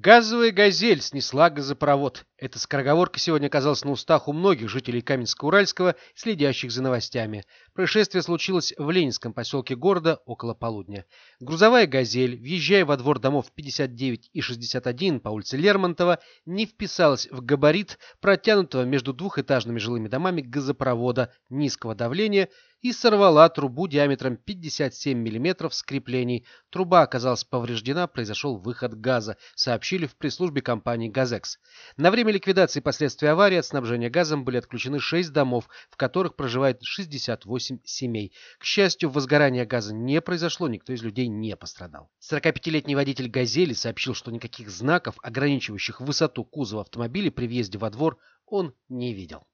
Газовая «Газель» снесла газопровод. Эта скороговорка сегодня оказалась на устах у многих жителей каменско уральского следящих за новостями. Происшествие случилось в Ленинском поселке города около полудня. Грузовая «Газель», въезжая во двор домов 59 и 61 по улице Лермонтова, не вписалась в габарит протянутого между двухэтажными жилыми домами газопровода низкого давления – и сорвала трубу диаметром 57 мм с креплений. Труба оказалась повреждена, произошел выход газа, сообщили в пресс-службе компании «Газекс». На время ликвидации последствий аварии от снабжения газом были отключены 6 домов, в которых проживает 68 семей. К счастью, возгорания газа не произошло, никто из людей не пострадал. 45-летний водитель «Газели» сообщил, что никаких знаков, ограничивающих высоту кузова автомобиля при въезде во двор, он не видел.